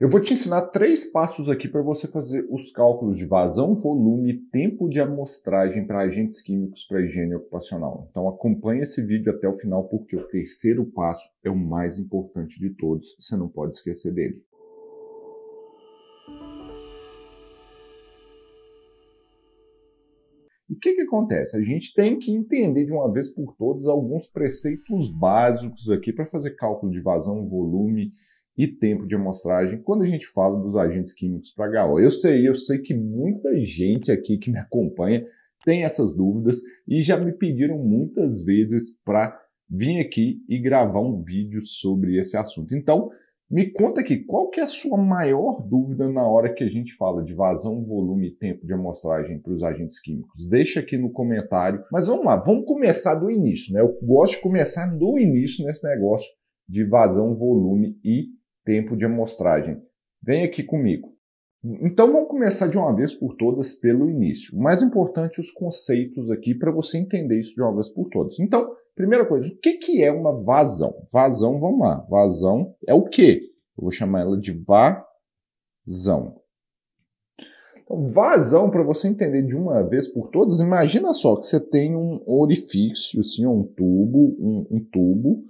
Eu vou te ensinar três passos aqui para você fazer os cálculos de vazão, volume, e tempo de amostragem para agentes químicos para higiene ocupacional. Então acompanhe esse vídeo até o final porque o terceiro passo é o mais importante de todos, você não pode esquecer dele. E o que, que acontece? A gente tem que entender de uma vez por todas alguns preceitos básicos aqui para fazer cálculo de vazão, volume, e tempo de amostragem quando a gente fala dos agentes químicos para HO. Eu sei, eu sei que muita gente aqui que me acompanha tem essas dúvidas e já me pediram muitas vezes para vir aqui e gravar um vídeo sobre esse assunto. Então, me conta aqui, qual que é a sua maior dúvida na hora que a gente fala de vazão, volume e tempo de amostragem para os agentes químicos? Deixa aqui no comentário. Mas vamos lá, vamos começar do início, né? Eu gosto de começar do início nesse negócio de vazão, volume e tempo de amostragem. Vem aqui comigo. Então vamos começar de uma vez por todas pelo início. O mais importante os conceitos aqui para você entender isso de uma vez por todas. Então, primeira coisa, o que, que é uma vazão? Vazão, vamos lá. Vazão é o quê? Eu vou chamar ela de vazão. Então, vazão, para você entender de uma vez por todas, imagina só que você tem um orifício, assim, um tubo, um, um tubo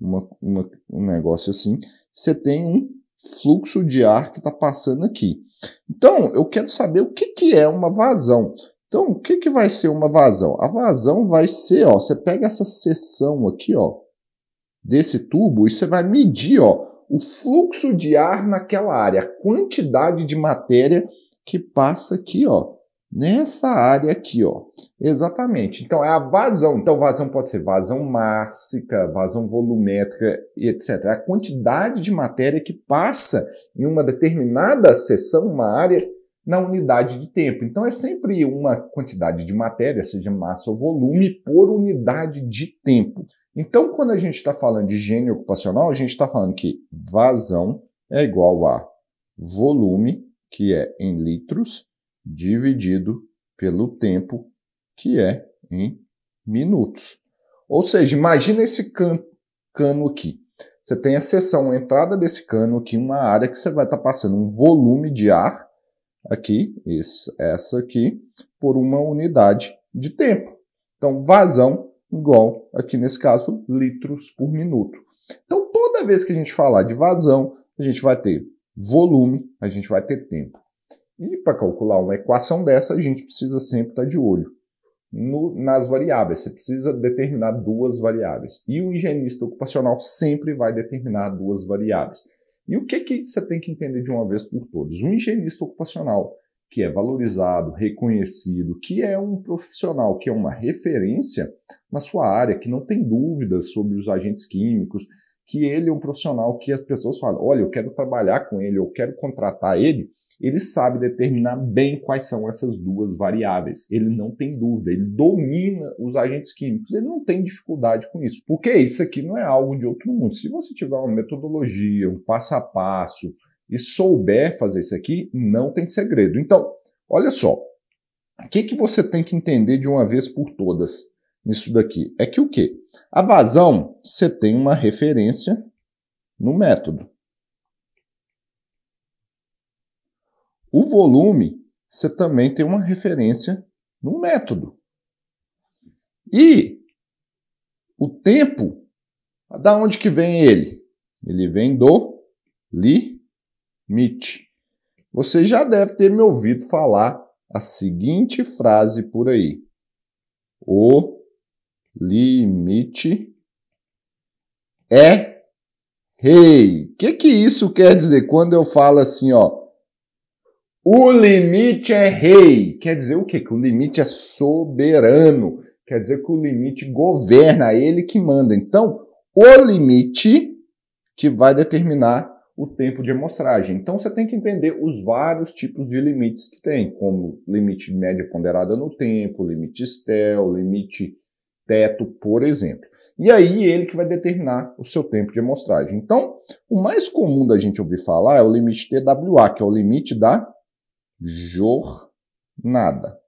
uma, uma, um negócio assim, você tem um fluxo de ar que está passando aqui. Então, eu quero saber o que, que é uma vazão. Então, o que, que vai ser uma vazão? A vazão vai ser, ó, você pega essa seção aqui, ó, desse tubo e você vai medir, ó, o fluxo de ar naquela área, a quantidade de matéria que passa aqui, ó, nessa área aqui, ó. Exatamente. Então é a vazão. Então vazão pode ser vazão márcica, vazão volumétrica, etc. É a quantidade de matéria que passa em uma determinada seção, uma área na unidade de tempo. Então é sempre uma quantidade de matéria, seja massa ou volume, por unidade de tempo. Então, quando a gente está falando de higiene ocupacional, a gente está falando que vazão é igual a volume, que é em litros, dividido pelo tempo, que é em minutos. Ou seja, imagina esse can cano aqui. Você tem a seção, a entrada desse cano aqui, uma área que você vai estar tá passando um volume de ar aqui, esse, essa aqui, por uma unidade de tempo. Então, vazão igual, aqui nesse caso, litros por minuto. Então, toda vez que a gente falar de vazão, a gente vai ter volume, a gente vai ter tempo. E para calcular uma equação dessa, a gente precisa sempre estar tá de olho no, nas variáveis. Você precisa determinar duas variáveis. E o higienista ocupacional sempre vai determinar duas variáveis. E o que, que você tem que entender de uma vez por todas? O higienista ocupacional que é valorizado, reconhecido, que é um profissional, que é uma referência na sua área, que não tem dúvidas sobre os agentes químicos, que ele é um profissional que as pessoas falam: olha, eu quero trabalhar com ele, eu quero contratar ele ele sabe determinar bem quais são essas duas variáveis. Ele não tem dúvida, ele domina os agentes químicos, ele não tem dificuldade com isso, porque isso aqui não é algo de outro mundo. Se você tiver uma metodologia, um passo a passo e souber fazer isso aqui, não tem segredo. Então, olha só, o que, que você tem que entender de uma vez por todas nisso daqui? É que o quê? A vazão, você tem uma referência no método. O volume, você também tem uma referência no método. E o tempo, da onde que vem ele? Ele vem do limite. Você já deve ter me ouvido falar a seguinte frase por aí. O limite é rei. O que, que isso quer dizer quando eu falo assim, ó? O limite é rei. Quer dizer o quê? Que o limite é soberano. Quer dizer que o limite governa, é ele que manda. Então, o limite que vai determinar o tempo de amostragem. Então, você tem que entender os vários tipos de limites que tem, como limite média ponderada no tempo, limite STEL, limite teto, por exemplo. E aí ele que vai determinar o seu tempo de amostragem. Então, o mais comum da gente ouvir falar é o limite TWA, que é o limite da jornada.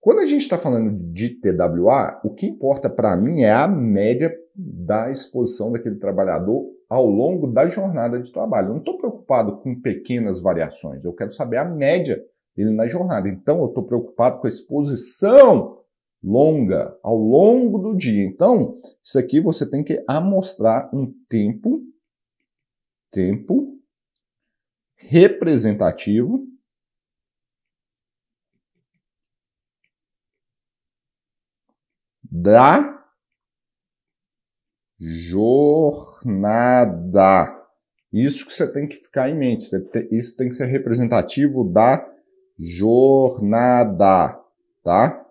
Quando a gente está falando de TWA, o que importa para mim é a média da exposição daquele trabalhador ao longo da jornada de trabalho. Eu não estou preocupado com pequenas variações, eu quero saber a média dele na jornada. Então, eu estou preocupado com a exposição longa ao longo do dia. Então, isso aqui você tem que amostrar um tempo, tempo representativo da jornada. Isso que você tem que ficar em mente. Isso tem que ser representativo da jornada, tá?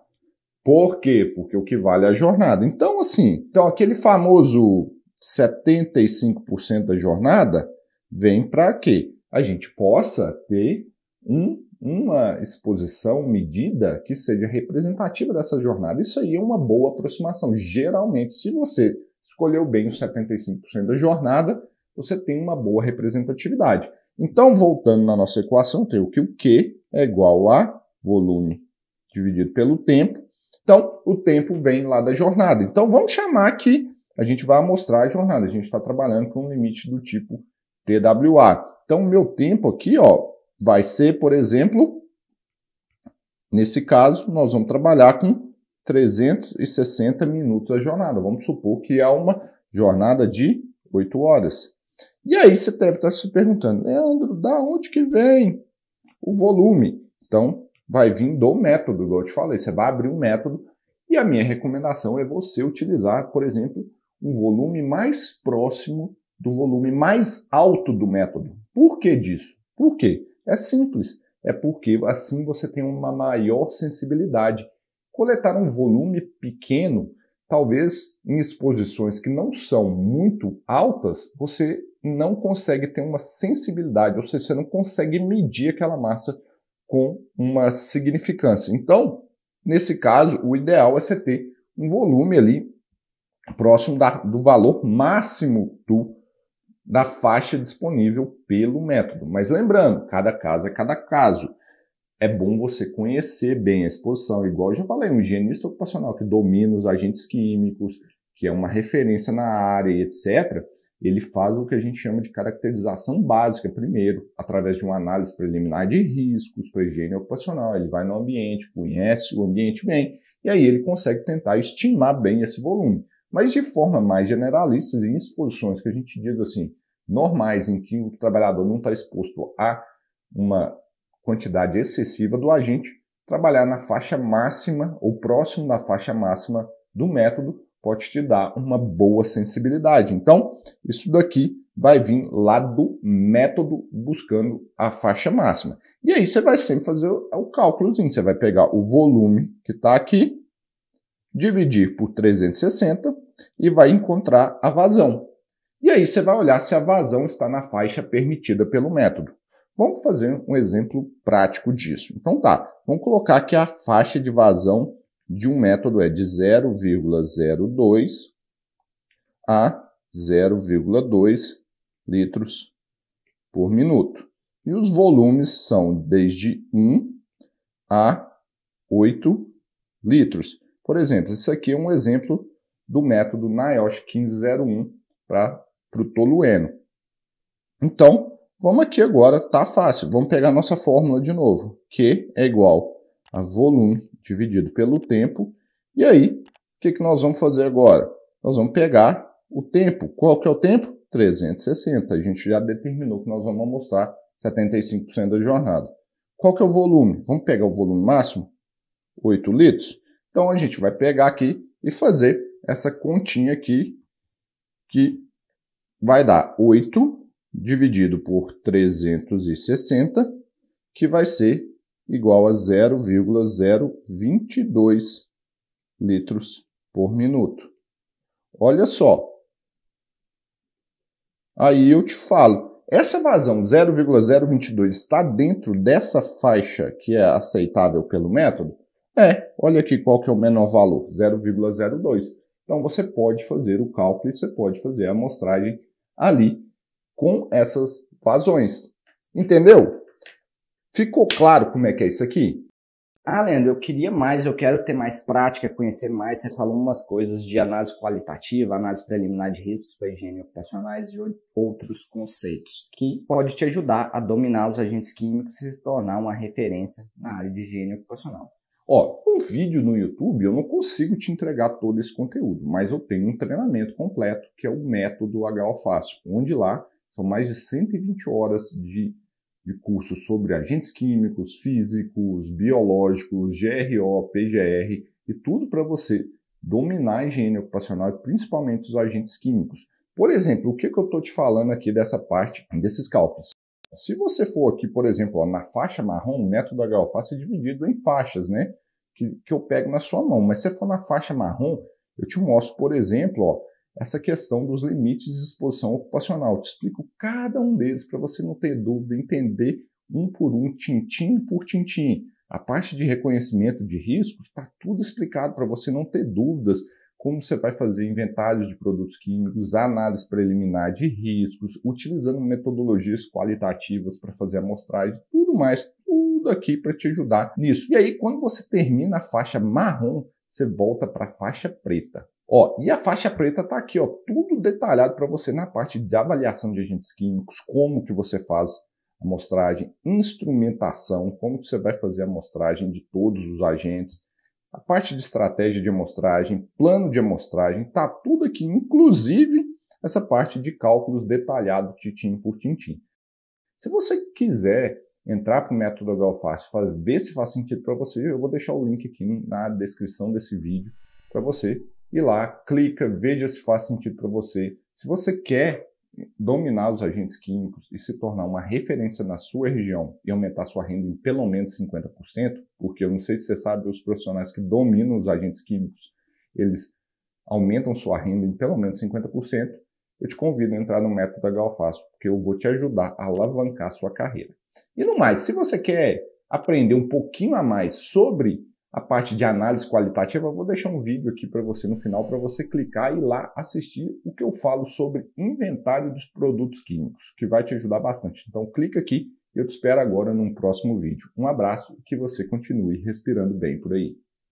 Por quê? Porque o que vale é a jornada. Então, assim, então aquele famoso 75% da jornada vem para quê? a gente possa ter um, uma exposição, medida que seja representativa dessa jornada. Isso aí é uma boa aproximação. Geralmente, se você escolheu bem os 75% da jornada, você tem uma boa representatividade. Então, voltando na nossa equação, tem o que o Q é igual a volume dividido pelo tempo. Então, o tempo vem lá da jornada. Então, vamos chamar que a gente vai mostrar a jornada. A gente está trabalhando com um limite do tipo TWA. Então, meu tempo aqui, ó, vai ser, por exemplo, nesse caso, nós vamos trabalhar com 360 minutos a jornada. Vamos supor que é uma jornada de 8 horas. E aí você deve estar se perguntando, Leandro, da onde que vem o volume? Então, vai vir do método, igual eu te falei. Você vai abrir um método e a minha recomendação é você utilizar, por exemplo, um volume mais próximo do volume mais alto do método. Por que disso? Por quê? É simples. É porque assim você tem uma maior sensibilidade. Coletar um volume pequeno, talvez em exposições que não são muito altas, você não consegue ter uma sensibilidade, ou seja, você não consegue medir aquela massa com uma significância. Então, nesse caso, o ideal é você ter um volume ali próximo da, do valor máximo do da faixa disponível pelo método. Mas lembrando, cada caso é cada caso. É bom você conhecer bem a exposição, igual eu já falei, um higienista ocupacional que domina os agentes químicos, que é uma referência na área e etc., ele faz o que a gente chama de caracterização básica primeiro, através de uma análise preliminar de riscos para higiene ocupacional. Ele vai no ambiente, conhece o ambiente bem, e aí ele consegue tentar estimar bem esse volume. Mas de forma mais generalista, em exposições que a gente diz assim, normais, em que o trabalhador não está exposto a uma quantidade excessiva do agente, trabalhar na faixa máxima ou próximo da faixa máxima do método pode te dar uma boa sensibilidade. Então, isso daqui vai vir lá do método buscando a faixa máxima. E aí você vai sempre fazer o cálculozinho. Você vai pegar o volume que está aqui, dividir por 360 e vai encontrar a vazão. E aí você vai olhar se a vazão está na faixa permitida pelo método. Vamos fazer um exemplo prático disso. Então tá, vamos colocar que a faixa de vazão de um método é de 0,02 a 0,2 litros por minuto. E os volumes são desde 1 a 8 litros. Por exemplo, isso aqui é um exemplo do método NIOSH 1501 para para o tolueno. Então, vamos aqui agora, tá fácil. Vamos pegar nossa fórmula de novo. Q é igual a volume dividido pelo tempo. E aí, o que, que nós vamos fazer agora? Nós vamos pegar o tempo. Qual que é o tempo? 360. A gente já determinou que nós vamos mostrar 75% da jornada. Qual que é o volume? Vamos pegar o volume máximo? 8 litros. Então a gente vai pegar aqui e fazer essa continha aqui que vai dar 8 dividido por 360, que vai ser igual a 0,022 litros por minuto. Olha só. Aí eu te falo, essa vazão 0,022 está dentro dessa faixa que é aceitável pelo método? É, olha aqui qual que é o menor valor, 0,02. Então você pode fazer o cálculo e você pode fazer a amostragem ali com essas vazões. Entendeu? Ficou claro como é que é isso aqui? Ah, Leandro, eu queria mais, eu quero ter mais prática, conhecer mais. Você falou umas coisas de análise qualitativa, análise preliminar de riscos para higiene ocupacionais e outros conceitos que pode te ajudar a dominar os agentes químicos e se tornar uma referência na área de higiene ocupacional. Ó, um vídeo no YouTube eu não consigo te entregar todo esse conteúdo, mas eu tenho um treinamento completo que é o método HO Fácil, onde lá são mais de 120 horas de, de cursos sobre agentes químicos, físicos, biológicos, GRO, PGR e tudo para você dominar a higiene ocupacional e principalmente os agentes químicos. Por exemplo, o que, que eu estou te falando aqui dessa parte desses cálculos? Se você for aqui, por exemplo, ó, na faixa marrom, o método alface é dividido em faixas, né? Que, que eu pego na sua mão. Mas se você for na faixa marrom, eu te mostro, por exemplo, ó, essa questão dos limites de exposição ocupacional. Eu te explico cada um deles para você não ter dúvida, entender um por um, tintim por tintim. A parte de reconhecimento de riscos está tudo explicado para você não ter dúvidas, como você vai fazer inventários de produtos químicos, análise preliminar de riscos, utilizando metodologias qualitativas para fazer amostragem, tudo mais, tudo aqui para te ajudar nisso. E aí, quando você termina a faixa marrom, você volta para a faixa preta. Ó, e a faixa preta está aqui, ó, tudo detalhado para você na parte de avaliação de agentes químicos, como que você faz amostragem, instrumentação, como que você vai fazer a amostragem de todos os agentes, a parte de estratégia de amostragem, plano de amostragem, está tudo aqui, inclusive essa parte de cálculos detalhado titim por tintim. Se você quiser entrar para o método Galfast ver se faz sentido para você, eu vou deixar o link aqui na descrição desse vídeo para você ir lá, clica, veja se faz sentido para você. Se você quer dominar os agentes químicos e se tornar uma referência na sua região e aumentar sua renda em pelo menos 50%, porque eu não sei se você sabe, os profissionais que dominam os agentes químicos, eles aumentam sua renda em pelo menos 50%, eu te convido a entrar no método da Galfaço, porque eu vou te ajudar a alavancar sua carreira. E no mais, se você quer aprender um pouquinho a mais sobre a parte de análise qualitativa, eu vou deixar um vídeo aqui para você no final, para você clicar e ir lá assistir o que eu falo sobre inventário dos produtos químicos, que vai te ajudar bastante. Então, clica aqui, eu te espero agora num próximo vídeo. Um abraço e que você continue respirando bem por aí.